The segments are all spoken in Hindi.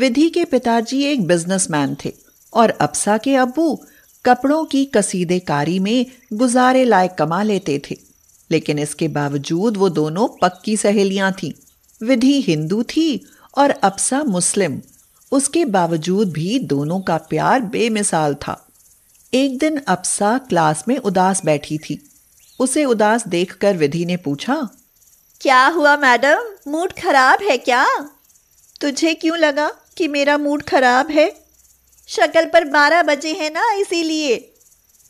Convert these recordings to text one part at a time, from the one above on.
विधि के पिताजी एक बिजनेसमैन थे और अप्सा के अबू कपड़ों की कसीदेकारी में गुजारे लायक कमा लेते थे लेकिन इसके बावजूद वो दोनों पक्की सहेलियां थीं विधि हिंदू थी और अप्सा मुस्लिम उसके बावजूद भी दोनों का प्यार बेमिसाल था एक दिन अप्सा क्लास में उदास बैठी थी उसे उदास देखकर विधि ने पूछा क्या हुआ मैडम मूड खराब है क्या तुझे क्यों लगा कि मेरा मूड ख़राब है शक्ल पर बारह बजे हैं ना इसीलिए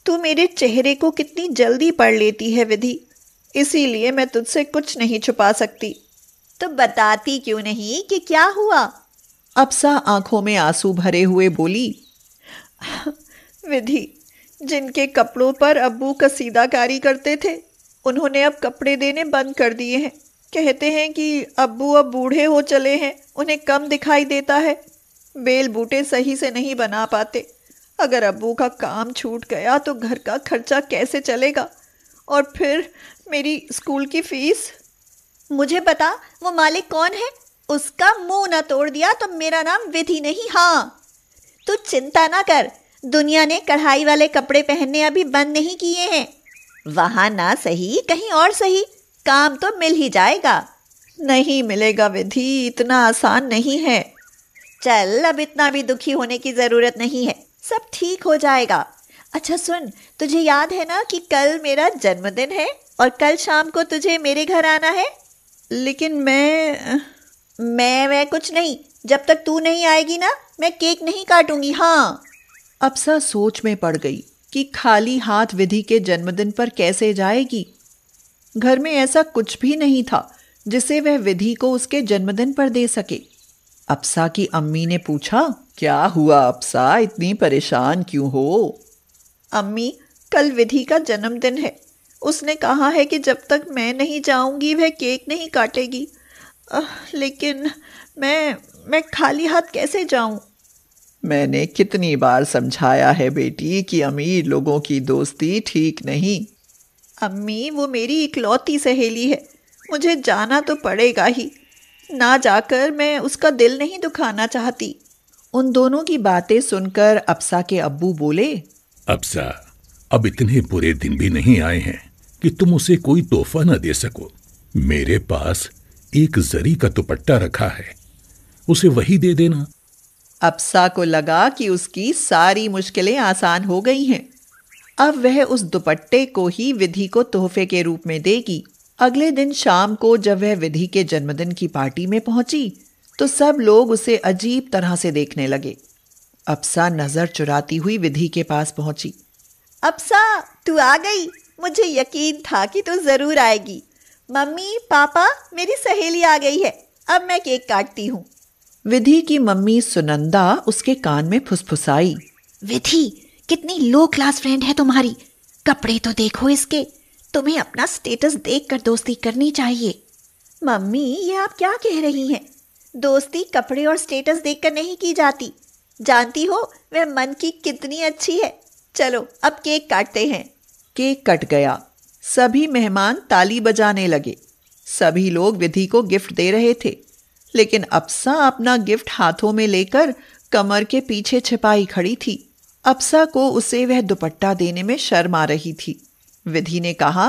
तू मेरे चेहरे को कितनी जल्दी पढ़ लेती है विधि इसीलिए मैं तुझसे कुछ नहीं छुपा सकती तो बताती क्यों नहीं कि क्या हुआ अपसा आंखों में आंसू भरे हुए बोली विधि जिनके कपड़ों पर अब्बू कसीदाकारी करते थे उन्होंने अब कपड़े देने बंद कर दिए हैं कहते हैं कि अब्बू अब बूढ़े हो चले हैं उन्हें कम दिखाई देता है बेल बूटे सही से नहीं बना पाते अगर अब्बू का काम छूट गया तो घर का खर्चा कैसे चलेगा और फिर मेरी स्कूल की फीस मुझे बता वो मालिक कौन है उसका मुंह ना तोड़ दिया तो मेरा नाम विधि नहीं हाँ तू चिंता ना कर दुनिया ने कढ़ाई वाले कपड़े पहनने अभी बंद नहीं किए हैं वहाँ ना सही कहीं और सही काम तो मिल ही जाएगा नहीं मिलेगा विधि इतना आसान नहीं है चल अब इतना भी दुखी होने की ज़रूरत नहीं है सब ठीक हो जाएगा अच्छा सुन तुझे याद है ना कि कल मेरा जन्मदिन है और कल शाम को तुझे मेरे घर आना है लेकिन मैं मैं मैं कुछ नहीं जब तक तू नहीं आएगी ना मैं केक नहीं काटूंगी हाँ अब सोच में पड़ गई कि खाली हाथ विधि के जन्मदिन पर कैसे जाएगी घर में ऐसा कुछ भी नहीं था जिसे वह विधि को उसके जन्मदिन पर दे सके अप्सा की अम्मी ने पूछा क्या हुआ अप्सा इतनी परेशान क्यों हो अम्मी कल विधि का जन्मदिन है उसने कहा है कि जब तक मैं नहीं जाऊंगी वह केक नहीं काटेगी आ, लेकिन मैं मैं खाली हाथ कैसे जाऊं मैंने कितनी बार समझाया है बेटी कि अमीर लोगों की दोस्ती ठीक नहीं अम्मी वो मेरी इकलौती सहेली है मुझे जाना तो पड़ेगा ही ना जाकर मैं उसका दिल नहीं दुखाना चाहती उन दोनों की बातें सुनकर अप्सा के अब्बू बोले अप्सा अब इतने बुरे दिन भी नहीं आए हैं कि तुम उसे कोई तोहफा ना दे सको मेरे पास एक जरी का दुपट्टा रखा है उसे वही दे देना अप्सा को लगा कि उसकी सारी मुश्किलें आसान हो गई हैं अब वह उस दुपट्टे को ही विधि को तोहफे के रूप में देगी अगले दिन शाम को जब वह विधि के जन्मदिन की पार्टी में पहुंची तो सब लोग उसे अजीब तरह से देखने लगे अप्सा नजर चुराती हुई विधि के पास पहुंची अप्सा तू आ गई मुझे यकीन था कि तू जरूर आएगी मम्मी पापा मेरी सहेली आ गई है अब मैं केक काटती हूँ विधि की मम्मी सुनंदा उसके कान में फुसफुसाई विधि कितनी लो क्लास फ्रेंड है तुम्हारी कपड़े तो देखो इसके तुम्हें अपना स्टेटस देखकर दोस्ती करनी चाहिए मम्मी ये आप क्या कह रही हैं दोस्ती कपड़े और स्टेटस देखकर नहीं की जाती जानती हो वह मन की कितनी अच्छी है चलो अब केक काटते हैं केक कट गया सभी मेहमान ताली बजाने लगे सभी लोग विधि को गिफ्ट दे रहे थे लेकिन अपसा अपना गिफ्ट हाथों में लेकर कमर के पीछे छिपाई खड़ी थी अप्सा को उसे वह दुपट्टा देने में शर्म आ रही थी विधि ने कहा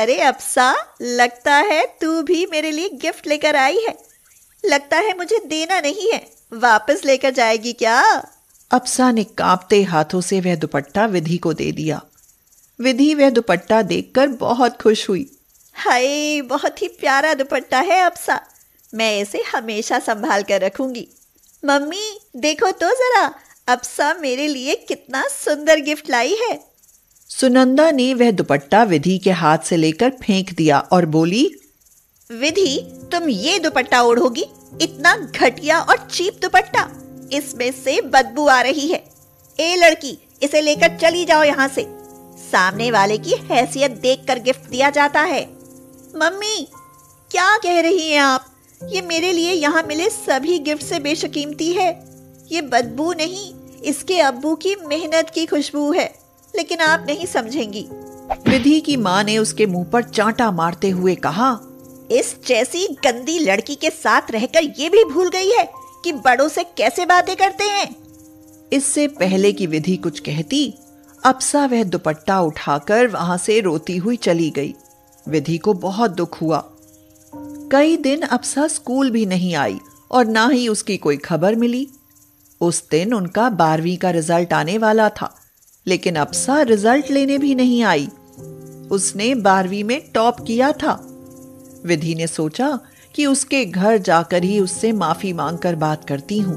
अरे अप्सा लगता है तू भी मेरे लिए गिफ्ट लेकर आई है लगता है मुझे देना नहीं है वापस लेकर जाएगी क्या अप्सा ने कांपते हाथों से वह दुपट्टा विधि को दे दिया विधि वह दुपट्टा देखकर बहुत खुश हुई हाय बहुत ही प्यारा दुपट्टा है अप्सा मैं इसे हमेशा संभाल कर रखूंगी मम्मी देखो तो जरा अप्सा मेरे लिए कितना सुंदर गिफ्ट लाई है सुनंदा ने वह दुपट्टा विधि के हाथ से लेकर फेंक दिया और बोली विधि तुम ये दुपट्टा ओढ़ोगी इतना घटिया और चीप दुपट्टा इसमें से बदबू आ रही है ए लड़की इसे लेकर चली जाओ यहाँ से सामने वाले की हैसियत देखकर गिफ्ट दिया जाता है मम्मी क्या कह रही हैं आप ये मेरे लिए यहाँ मिले सभी गिफ्ट से बेशकीमती है ये बदबू नहीं इसके अब्बू की मेहनत की खुशबू है लेकिन आप नहीं समझेंगी विधि की माँ ने उसके मुंह पर चांटा मारते हुए कहा इस जैसी गंदी लड़की के साथ रहकर ये भी भूल गई है कि बड़ों से कैसे बातें करते हैं इससे पहले की विधि कुछ कहती अप्सा वह दुपट्टा उठाकर वहां से रोती हुई चली गई विधि को बहुत दुख हुआ कई दिन अप्सा स्कूल भी नहीं आई और ना ही उसकी कोई खबर मिली उस दिन उनका बारहवीं का रिजल्ट आने वाला था लेकिन अप्सा रिजल्ट लेने भी नहीं आई उसने बारहवीं में टॉप किया था विधि ने सोचा कि उसके घर जाकर ही उससे माफी मांगकर बात करती हूँ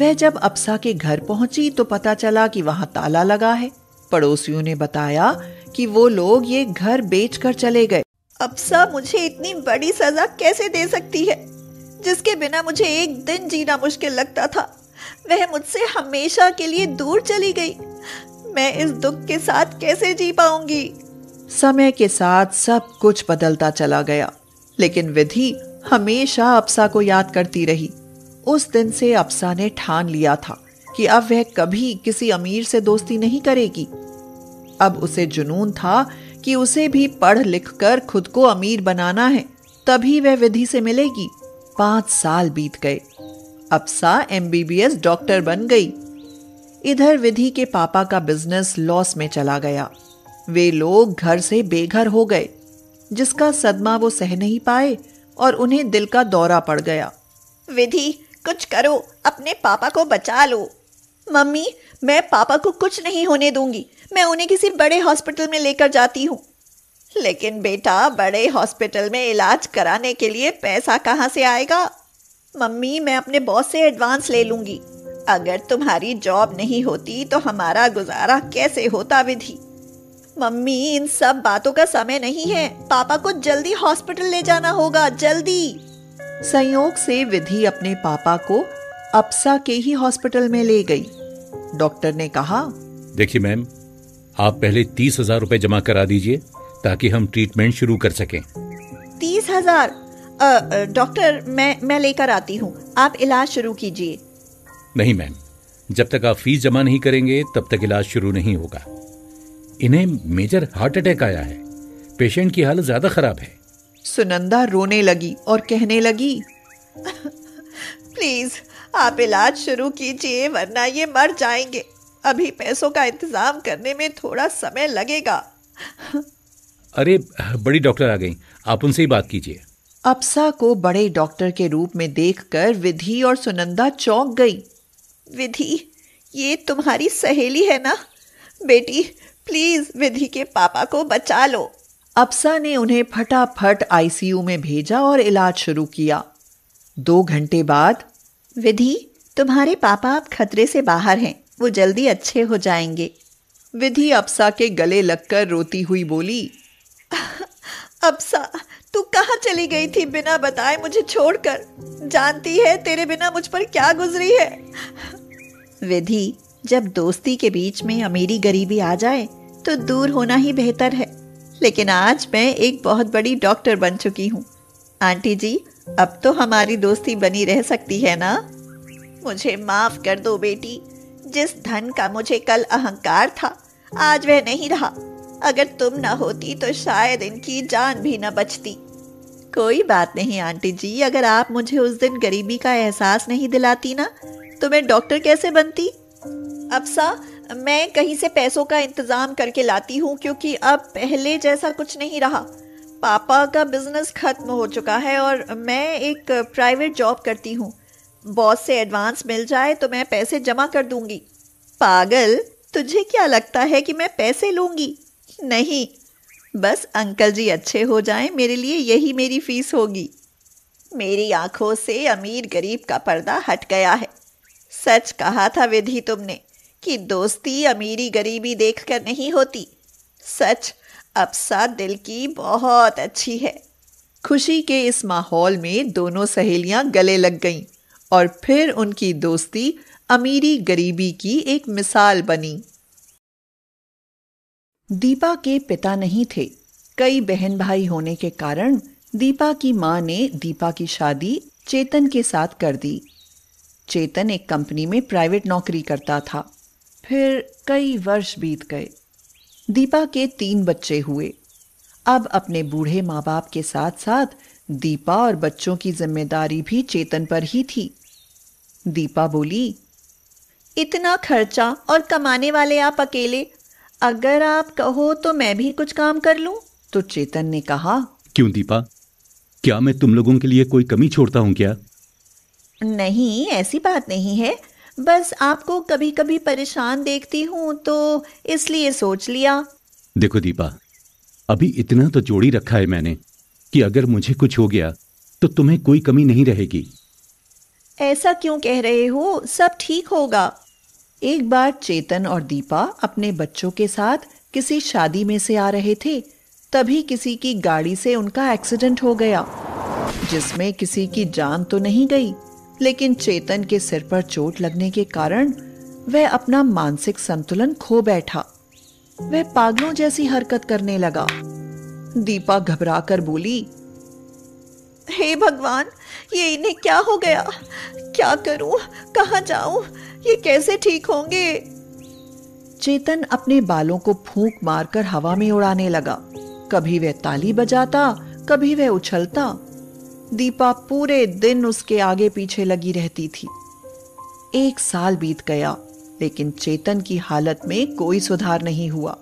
वह जब अप्सा के घर पहुंची तो पता चला कि वहां ताला लगा है पड़ोसियों ने बताया कि वो लोग ये घर बेच कर चले गए अप्सा मुझे इतनी बड़ी सजा कैसे दे सकती है जिसके बिना मुझे एक दिन जीना मुश्किल लगता था वह मुझसे हमेशा के लिए दूर चली गई मैं इस दुख के साथ कैसे जी पाऊंगी समय के साथ सब कुछ बदलता चला गया लेकिन विधि हमेशा अप्सा को याद करती रही उस दिन से अप्सा ने ठान लिया था कि अब वह कभी किसी अमीर से दोस्ती नहीं करेगी अब उसे जुनून था कि उसे भी पढ़ लिख कर खुद को अमीर बनाना है तभी वह विधि से मिलेगी पांच साल बीत गए अपसा एमबीबीएस डॉक्टर बन गई इधर विधि के पापा का बिजनेस लॉस में चला गया वे लोग घर से बेघर हो गए जिसका सदमा वो सह नहीं पाए और उन्हें दिल का दौरा पड़ गया विधि कुछ करो अपने पापा को बचा लो मम्मी मैं पापा को कुछ नहीं होने दूंगी मैं उन्हें किसी बड़े हॉस्पिटल में लेकर जाती हूँ लेकिन बेटा बड़े हॉस्पिटल में इलाज कराने के लिए पैसा कहाँ से आएगा मम्मी मैं अपने बॉस से एडवांस ले लूंगी अगर तुम्हारी जॉब नहीं होती तो हमारा गुजारा कैसे होता विधि मम्मी इन सब बातों का समय नहीं है पापा को जल्दी हॉस्पिटल ले जाना होगा जल्दी संयोग से विधि अपने पापा को अपसा के ही हॉस्पिटल में ले गई डॉक्टर ने कहा देखिए मैम आप पहले तीस हजार रूपए जमा करा दीजिए ताकि हम ट्रीटमेंट शुरू कर सकें तीस हजार डॉक्टर मैं मैं लेकर आती हूँ आप इलाज शुरू कीजिए नहीं मैम जब तक आप फीस जमा नहीं करेंगे तब तक इलाज शुरू नहीं होगा इन्हें मेजर हार्ट अटैक आया है पेशेंट की हालत ज्यादा खराब है सुनंदा रोने लगी और कहने लगी प्लीज आप इलाज शुरू कीजिए वरना ये मर जाएंगे अभी पैसों का इंतजाम करने में थोड़ा समय लगेगा अरे बड़ी डॉक्टर आ गई आप उनसे ही बात कीजिए अप्सा को बड़े डॉक्टर के रूप में देखकर विधि और सुनंदा चौंक गई विधि ये तुम्हारी सहेली है ना बेटी प्लीज विधि के पापा को बचा लो अप्सा ने उन्हें फटाफट आईसीयू में भेजा और इलाज शुरू किया दो घंटे बाद विधि तुम्हारे पापा अब खतरे से बाहर हैं वो जल्दी अच्छे हो जाएंगे विधि अप्सा के गले लगकर रोती हुई बोली अप्सा तू कहाँ चली गई थी बिना बताए मुझे छोड़कर जानती है तेरे बिना मुझ पर क्या गुजरी है विधि जब दोस्ती के बीच में अमीरी गरीबी आ जाए तो दूर होना ही बेहतर है लेकिन आज मैं एक बहुत बड़ी डॉक्टर बन चुकी हूँ आंटी जी अब तो हमारी दोस्ती बनी रह सकती है ना मुझे माफ कर दो बेटी जिस धन का मुझे कल अहंकार था आज वह नहीं रहा अगर तुम ना होती तो शायद इनकी जान भी न बचती कोई बात नहीं आंटी जी अगर आप मुझे उस दिन गरीबी का एहसास नहीं दिलाती ना तो मैं डॉक्टर कैसे बनती अब सा मैं कहीं से पैसों का इंतज़ाम करके लाती हूँ क्योंकि अब पहले जैसा कुछ नहीं रहा पापा का बिजनेस ख़त्म हो चुका है और मैं एक प्राइवेट जॉब करती हूँ बॉस से एडवांस मिल जाए तो मैं पैसे जमा कर दूंगी पागल तुझे क्या लगता है कि मैं पैसे लूंगी नहीं बस अंकल जी अच्छे हो जाएं मेरे लिए यही मेरी फीस होगी मेरी आंखों से अमीर गरीब का पर्दा हट गया है सच कहा था विधि तुमने कि दोस्ती अमीरी गरीबी देखकर नहीं होती सच सा दिल की बहुत अच्छी है खुशी के इस माहौल में दोनों सहेलियां गले लग गईं और फिर उनकी दोस्ती अमीरी गरीबी की एक मिसाल बनी दीपा के पिता नहीं थे कई बहन भाई होने के कारण दीपा की माँ ने दीपा की शादी चेतन के साथ कर दी चेतन एक कंपनी में प्राइवेट नौकरी करता था फिर कई वर्ष बीत गए दीपा के तीन बच्चे हुए अब अपने बूढ़े माँ बाप के साथ साथ दीपा और बच्चों की जिम्मेदारी भी चेतन पर ही थी दीपा बोली इतना खर्चा और कमाने वाले आप अकेले अगर आप कहो तो मैं भी कुछ काम कर लूं तो चेतन ने कहा क्यों दीपा क्या मैं तुम लोगों के लिए कोई कमी छोड़ता हूं क्या नहीं ऐसी बात नहीं है बस आपको कभी कभी परेशान देखती हूँ तो इसलिए सोच लिया देखो दीपा अभी इतना तो जोड़ी रखा है मैंने कि अगर मुझे कुछ हो गया तो तुम्हें कोई कमी नहीं रहेगी ऐसा क्यों कह रहे हो सब ठीक होगा एक बार चेतन और दीपा अपने बच्चों के साथ किसी शादी में से आ रहे थे तभी किसी की गाड़ी से उनका एक्सीडेंट हो गया जिसमें किसी की जान तो नहीं गई लेकिन चेतन के सिर पर चोट लगने के कारण वह अपना मानसिक संतुलन खो बैठा वह पागलों जैसी हरकत करने लगा दीपा घबरा कर बोली हे hey भगवान ये इन्हें क्या हो गया क्या करूं कहां जाऊं ये कैसे ठीक होंगे चेतन अपने बालों को फूंक मारकर हवा में उड़ाने लगा कभी वह ताली बजाता कभी वह उछलता दीपा पूरे दिन उसके आगे पीछे लगी रहती थी एक साल बीत गया लेकिन चेतन की हालत में कोई सुधार नहीं हुआ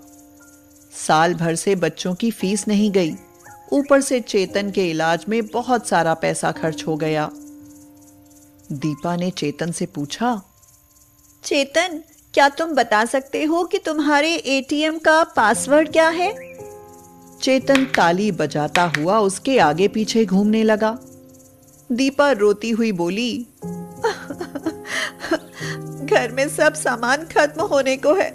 साल भर से बच्चों की फीस नहीं गई ऊपर से चेतन के इलाज में बहुत सारा पैसा खर्च हो गया दीपा ने चेतन से पूछा चेतन क्या तुम बता सकते हो कि तुम्हारे एटीएम का पासवर्ड क्या है चेतन ताली बजाता हुआ उसके आगे पीछे घूमने लगा दीपा रोती हुई बोली घर में सब सामान खत्म होने को है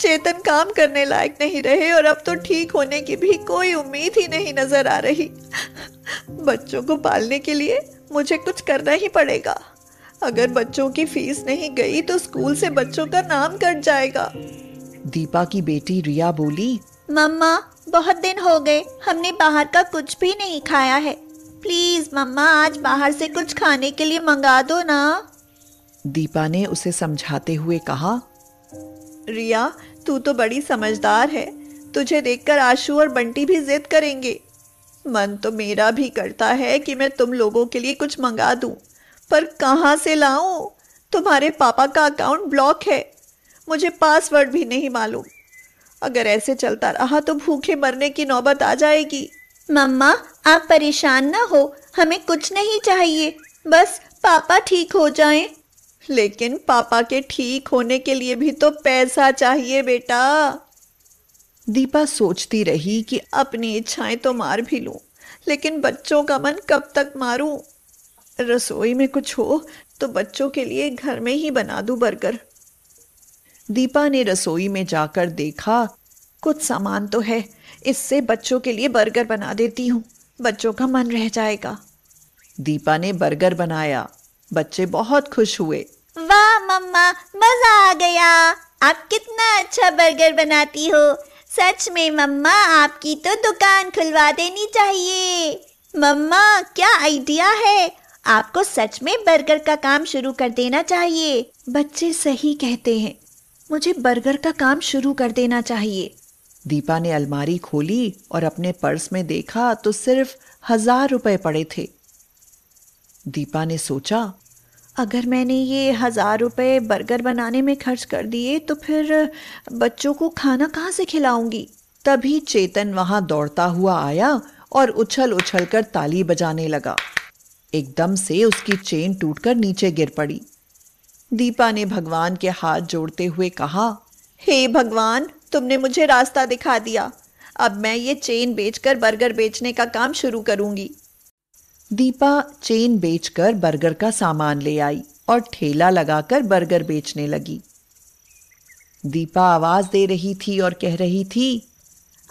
चेतन काम करने लायक नहीं रहे और अब तो ठीक होने की भी कोई उम्मीद ही नहीं नजर आ रही बच्चों को पालने के लिए मुझे कुछ करना ही पड़ेगा अगर बच्चों की फीस नहीं गई तो स्कूल से बच्चों का नाम कट जाएगा दीपा की बेटी रिया बोली मम्मा बहुत दिन हो गए हमने बाहर का कुछ भी नहीं खाया है प्लीज मम्मा आज बाहर से कुछ खाने के लिए मंगा दो ना दीपा ने उसे समझाते हुए कहा रिया तू तो बड़ी समझदार है तुझे देखकर आशू और बंटी भी जिद करेंगे मन तो मेरा भी करता है कि मैं तुम लोगों के लिए कुछ मंगा दूं। पर कहाँ से लाऊं? तुम्हारे पापा का अकाउंट ब्लॉक है मुझे पासवर्ड भी नहीं मालूम अगर ऐसे चलता रहा तो भूखे मरने की नौबत आ जाएगी मम्मा आप परेशान ना हो हमें कुछ नहीं चाहिए बस पापा ठीक हो जाएं। लेकिन पापा के ठीक होने के लिए भी तो पैसा चाहिए बेटा दीपा सोचती रही कि अपनी इच्छाएं तो मार भी लूं, लेकिन बच्चों का मन कब तक मारूं? रसोई में कुछ हो तो बच्चों के लिए घर में ही बना दूं बर्गर दीपा ने रसोई में जाकर देखा कुछ सामान तो है इससे बच्चों के लिए बर्गर बना देती हूँ बच्चों का मन रह जाएगा दीपा ने बर्गर बनाया बच्चे बहुत खुश हुए वाह मम्मा मजा आ गया आप कितना अच्छा बर्गर बनाती हो सच में मम्मा आपकी तो दुकान खुलवा देनी चाहिए मम्मा क्या आइडिया है आपको सच में बर्गर का काम शुरू कर देना चाहिए बच्चे सही कहते हैं मुझे बर्गर का काम शुरू कर देना चाहिए दीपा ने अलमारी खोली और अपने पर्स में देखा तो सिर्फ हजार रुपए पड़े थे दीपा ने सोचा अगर मैंने ये हजार रुपए बर्गर बनाने में खर्च कर दिए तो फिर बच्चों को खाना कहाँ से खिलाऊंगी तभी चेतन वहां दौड़ता हुआ आया और उछल उछल कर ताली बजाने लगा एकदम से उसकी चेन टूटकर नीचे गिर पड़ी दीपा ने भगवान के हाथ जोड़ते हुए कहा हे hey भगवान तुमने मुझे रास्ता दिखा दिया अब मैं ये चेन बेचकर बर्गर बेचने का काम शुरू करूंगी दीपा चेन बेचकर बर्गर का सामान ले आई और ठेला लगाकर बर्गर बेचने लगी दीपा आवाज दे रही थी और कह रही थी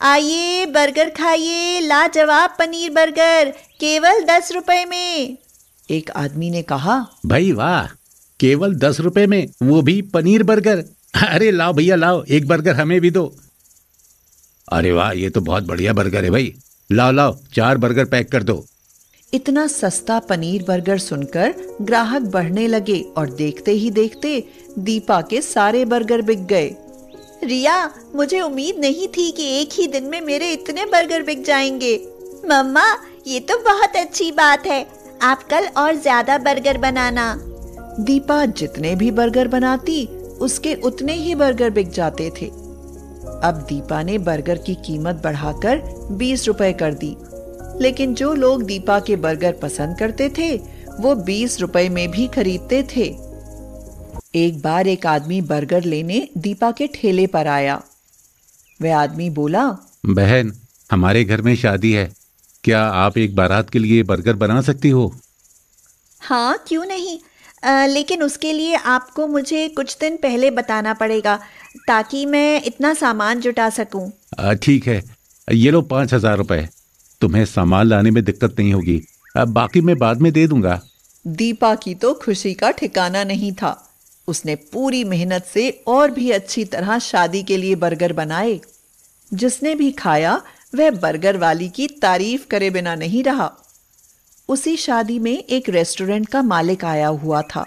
आइए बर्गर खाइए लाजवाब पनीर बर्गर केवल दस रुपए में एक आदमी ने कहा भाई वाह केवल दस रुपए में वो भी पनीर बर्गर अरे लाओ भैया लाओ एक बर्गर हमें भी दो अरे वाह ये तो बहुत बढ़िया बर्गर है भाई लाओ लाओ चार बर्गर पैक कर दो इतना सस्ता पनीर बर्गर सुनकर ग्राहक बढ़ने लगे और देखते ही देखते दीपा के सारे बर्गर बिक गए रिया मुझे उम्मीद नहीं थी कि एक ही दिन में मेरे इतने बर्गर बिक जाएंगे मम्मा ये तो बहुत अच्छी बात है आप कल और ज्यादा बर्गर बनाना दीपा जितने भी बर्गर बनाती उसके उतने ही बर्गर बिक जाते थे अब दीपा ने बर्गर की कीमत बढ़ाकर बीस रुपए कर दी लेकिन जो लोग दीपा के बर्गर पसंद करते थे वो बीस रुपए में भी खरीदते थे एक बार एक आदमी बर्गर लेने दीपा के ठेले पर आया वह आदमी बोला बहन हमारे घर में शादी है क्या आप एक बारात के लिए बर्गर बना सकती हो हाँ क्यों नहीं आ, लेकिन उसके लिए आपको मुझे कुछ दिन पहले बताना पड़ेगा ताकि मैं इतना सामान जुटा सकूं। ठीक है ये लो पाँच हजार रुपए तुम्हें सामान लाने में दिक्कत नहीं होगी बाकी मैं बाद में दे दूंगा दीपा की तो खुशी का ठिकाना नहीं था उसने पूरी मेहनत से और भी अच्छी तरह शादी के लिए बर्गर बनाए जिसने भी खाया वह बर्गर वाली की तारीफ करे बिना नहीं रहा उसी शादी में एक रेस्टोरेंट का मालिक आया हुआ था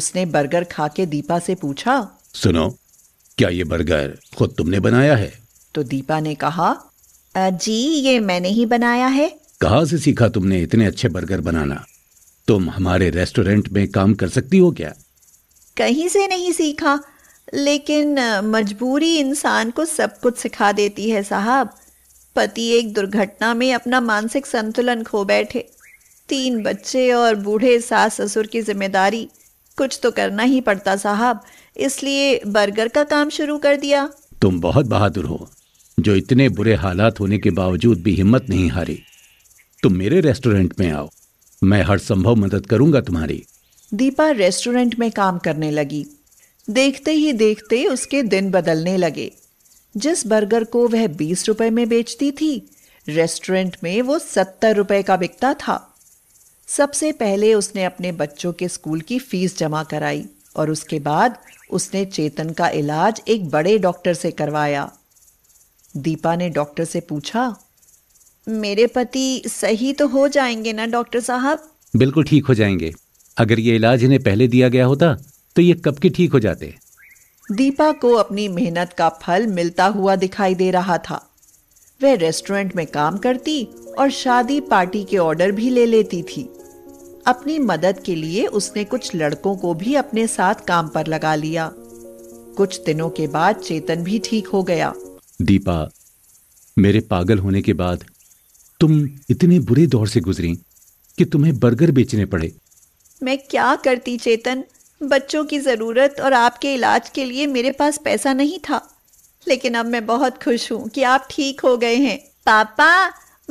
उसने बर्गर खा के दीपा से पूछा सुनो क्या ये बर्गर खुद तुमने बनाया है तो दीपा ने कहा जी ये मैंने ही बनाया है कहा से सीखा तुमने इतने अच्छे बर्गर बनाना तुम हमारे रेस्टोरेंट में काम कर सकती हो क्या कहीं से नहीं सीखा लेकिन मजबूरी इंसान को सब कुछ सिखा देती है साहब पति एक दुर्घटना में अपना मानसिक संतुलन खो बैठे तीन बच्चे और बूढ़े सास ससुर की जिम्मेदारी कुछ तो करना ही पड़ता साहब इसलिए बर्गर का काम शुरू कर दिया तुम बहुत बहादुर हो जो इतने बुरे हालात होने के बावजूद भी हिम्मत नहीं हारी तुम मेरे रेस्टोरेंट में आओ मैं हर संभव मदद करूंगा तुम्हारी दीपा रेस्टोरेंट में काम करने लगी देखते ही देखते उसके दिन बदलने लगे जिस बर्गर को वह बीस रुपए में बेचती थी रेस्टोरेंट में वो सत्तर रुपए का बिकता था सबसे पहले उसने अपने बच्चों के स्कूल की फीस जमा कराई और उसके बाद उसने चेतन का इलाज एक बड़े डॉक्टर से करवाया दीपा ने डॉक्टर से पूछा मेरे पति सही तो हो जाएंगे ना डॉक्टर साहब बिल्कुल ठीक हो जाएंगे अगर ये इलाज इन्हें पहले दिया गया होता तो ये कब के ठीक हो जाते दीपा को अपनी मेहनत का फल मिलता हुआ दिखाई दे रहा था वह रेस्टोरेंट में काम करती और शादी पार्टी के ऑर्डर भी ले लेती थी अपनी मदद के लिए उसने कुछ लड़कों को भी अपने साथ काम पर लगा लिया कुछ दिनों के बाद चेतन भी ठीक हो गया दीपा मेरे पागल होने के बाद तुम इतने बुरे दौर से गुजरी कि तुम्हें बर्गर बेचने पड़े मैं क्या करती चेतन बच्चों की ज़रूरत और आपके इलाज के लिए मेरे पास पैसा नहीं था लेकिन अब मैं बहुत खुश हूँ कि आप ठीक हो गए हैं पापा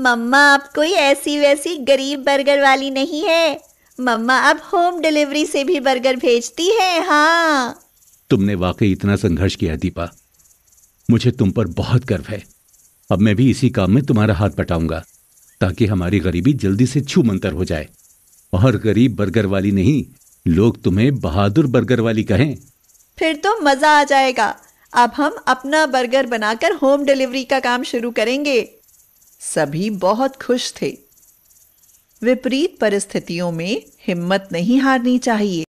मम्मा आप कोई ऐसी वैसी गरीब बर्गर वाली नहीं है मम्मा अब होम डिलीवरी से भी बर्गर भेजती है हाँ तुमने वाकई इतना संघर्ष किया दीपा मुझे तुम पर बहुत गर्व है अब मैं भी इसी काम में तुम्हारा हाथ बटाऊंगा ताकि हमारी गरीबी जल्दी से मंतर हो जाए और गरीब बर्गर वाली नहीं लोग तुम्हें बहादुर बर्गर वाली कहें फिर तो मजा आ जाएगा अब हम अपना बर्गर बनाकर होम डिलीवरी का काम शुरू करेंगे सभी बहुत खुश थे विपरीत परिस्थितियों में हिम्मत नहीं हारनी चाहिए